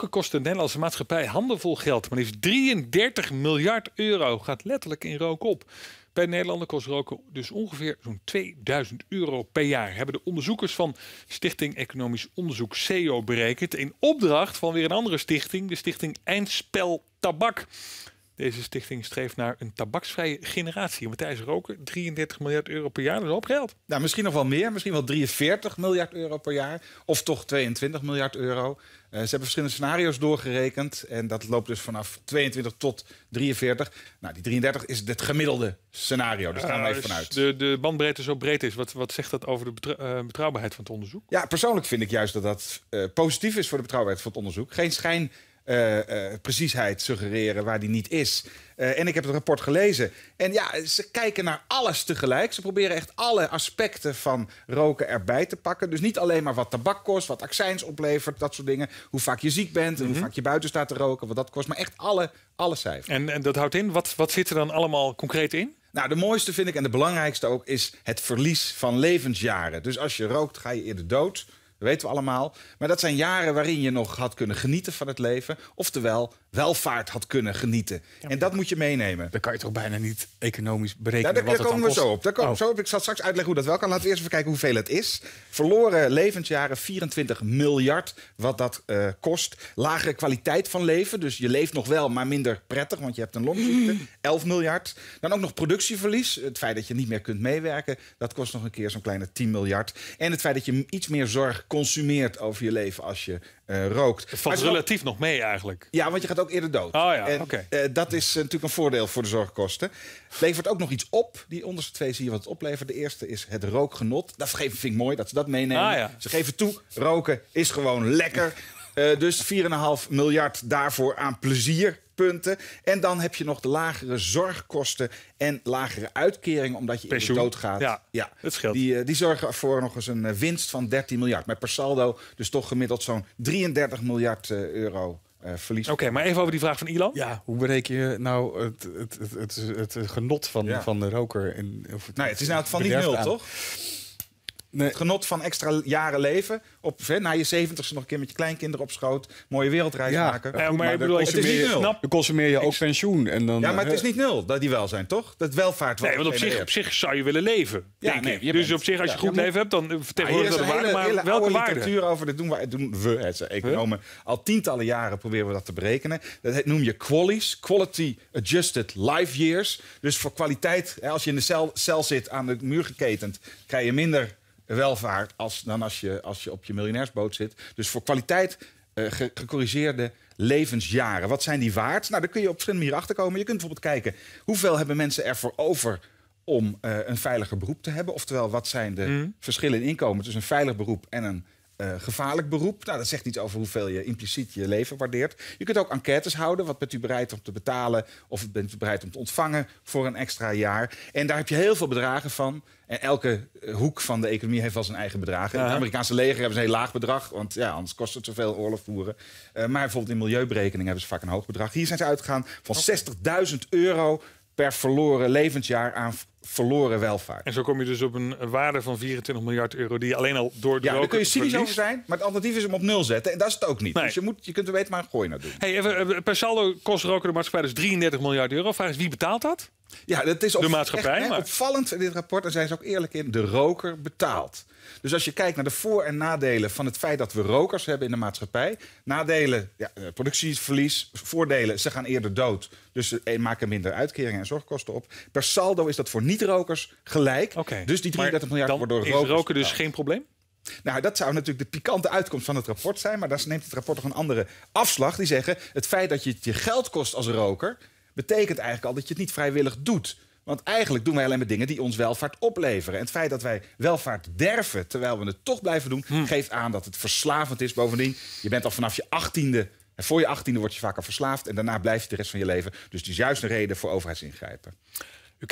Roken kost de Nederlandse maatschappij handenvol geld. Maar liefst 33 miljard euro gaat letterlijk in rook op. Bij Nederlander kost roken dus ongeveer zo'n 2000 euro per jaar. Hebben de onderzoekers van Stichting Economisch Onderzoek CEO berekend. In opdracht van weer een andere stichting, de Stichting Eindspel Tabak. Deze stichting streeft naar een tabaksvrije generatie. Matthijs roken 33 miljard euro per jaar, dat is op geld. Nou, misschien nog wel meer, misschien wel 43 miljard euro per jaar. Of toch 22 miljard euro. Eh, ze hebben verschillende scenario's doorgerekend. En dat loopt dus vanaf 22 tot 43. Nou, die 33 is het gemiddelde scenario. Dus daar gaan we even vanuit. De, de bandbreedte zo breed is. Wat, wat zegt dat over de eh, betrouwbaarheid van het onderzoek? Ja, persoonlijk vind ik juist dat dat eh, positief is voor de betrouwbaarheid van het onderzoek. Geen schijn eh, eh, preciesheid suggereren waar die niet is. Eh, en ik heb het rapport gelezen. En ja, ze kijken naar alles tegelijk. Ze proberen echt alle aspecten van roken erbij te pakken. Dus niet alleen maar wat tabak kost, wat accijns oplevert, dat soort dingen. Hoe vaak je ziek bent en hoe mhm. vaak je buiten staat te roken, wat dat kost. Maar echt alle, alle cijfers. En, en dat houdt in, wat, wat zit er dan allemaal concreet in? Nou, de mooiste vind ik en de belangrijkste ook is het verlies van levensjaren. Dus als je rookt, ga je eerder dood dat weten we allemaal. Maar dat zijn jaren waarin je nog had kunnen genieten van het leven. Oftewel, welvaart had kunnen genieten. en dat moet je meenemen. Dan kan je toch bijna niet economisch berekenen ja, daar, wat daar komen we kost. zo op. Daar komen oh. zo op. Ik zal straks uitleggen hoe dat wel kan. Laten we eerst even kijken hoeveel het is. Verloren levensjaren, 24 miljard, wat dat eh, kost. Lagere kwaliteit van leven, dus je leeft nog wel, maar minder prettig, want je hebt een longziekte. 11 miljard. Dan ook nog productieverlies. Het feit dat je niet meer kunt meewerken, dat kost nog een keer zo'n kleine 10 miljard. En het feit dat je iets meer zorg consumeert over je leven als je eh, rookt. Het valt relatief nog mee eigenlijk. Ja, want je gaat ook eerder dood. Oh ja, oké. Eh, dat is eh, natuurlijk een voordeel voor de zorgkosten. levert ook nog iets op. Die onderste twee zie je wat het oplevert. De eerste is het rookgenot. Dat vind ik mooi dat ze dat meenemen. Ah, ze geven toe, roken is gewoon lekker. Uh, dus 4,5 miljard daarvoor aan plezier punten. En dan heb je nog de lagere zorgkosten en lagere uitkeringen, omdat je Pensioen. in de dood gaat. Ja, ja. Het scheelt. Die, eh, die zorgen voor nog eens een eh, winst van 13 miljard. Met per saldo dus toch gemiddeld zo'n 33 miljard eh, euro. verlies. Oké, maar even over die vraag van Ilan. Ja, hoe bereken je nou het, het, het, het genot van, van de roker? in. of nou, het is nou het van die nul, toch? Het genot van extra jaren leven. Op, hè, na je zeventigste nog een keer met je kleinkinderen op schoot. Mooie wereldreis maken. maar, maar het is niet nul. Dan consumeer je ook pensioen. En dan, ja, maar het eh, is niet nul dat die wel zijn toch? Dat welvaart Nee, want op zich, op zich zou je willen leven, ja, nee, Dus op zich, als je goed leven hebt, dan eh, tegenwoordig dat de waarde. Maar welke waarde? over, dat doen, wij, doen we, het economen, al tientallen jaren proberen we dat te berekenen. Dat noem je qualities Quality Adjusted Life Years. Dus voor kwaliteit, als je in de cel, cel zit, aan de muur geketend, krijg je minder welvaart als, dan als je, als je op je miljonairsboot zit. Dus voor kwaliteit eh, gecorrigeerde levensjaren. Wat zijn die waard? Nou, daar kun je op verschillende manieren achterkomen. Je kunt bijvoorbeeld kijken hoeveel hebben mensen ervoor over om eh, een veiliger beroep te hebben. Oftewel, wat zijn de mm. verschillen in inkomen tussen een veilig beroep en een eh, gevaarlijk beroep. Nou, dat zegt niet over hoeveel je impliciet je leven waardeert. Je kunt ook enquêtes houden. Wat bent u bereid om te betalen? Of bent u bereid om te ontvangen voor een extra jaar? En daar heb je heel veel bedragen van. En elke eh, hoek van de economie heeft wel zijn eigen bedrag. In het Amerikaanse leger hebben ze een heel laag bedrag. Want ja, anders kost het zoveel oorlog voeren. Eh, maar bijvoorbeeld in milieuberekening hebben ze vaak een hoog bedrag. Hier zijn ze uitgegaan van 60.000 euro per verloren levensjaar aan verloren welvaart. En zo kom je dus op een waarde van 24 miljard euro die alleen al door de Ja, daar kun je cynisch over zijn, maar het alternatief is hem op nul zetten. En dat is het ook niet. Dus je, moet, je kunt er weten maar een gooi naar doen. Hey, even, eh, per saldo kost roken de maatschappij dus 33 miljard euro. Vraag is, wie betaalt dat? Ja, dat is op, de maatschappij, echt, opvallend in dit rapport. En zijn ze ook eerlijk in. De roker betaalt. Dus als je kijkt naar de voor- en nadelen van het feit dat we rokers hebben in de maatschappij. Nadelen, ja, eh, productieverlies. Voordelen, ze gaan eerder dood. Dus ze eh, maken minder uitkeringen en zorgkosten op. Per saldo is dat voor niet-rokers gelijk. dus die 33 miljard wordt door rokers. Is roken dus geen probleem? Nou, dat zou natuurlijk de pikante uitkomst van het rapport zijn. Maar daar neemt het rapport toch een andere afslag. Die zeggen: het feit dat je het je geld kost als roker betekent eigenlijk al dat je het niet vrijwillig doet. Want eigenlijk doen wij alleen maar dingen die ons welvaart opleveren. En het feit dat wij welvaart derven terwijl we het toch blijven doen, hmm. geeft aan dat het verslavend is. Bovendien, je bent al vanaf je achttiende. En voor je achttiende word je vaak al verslaafd. En daarna blijf je de rest van je leven. Dus het is juist een reden voor overheidsingrijpen.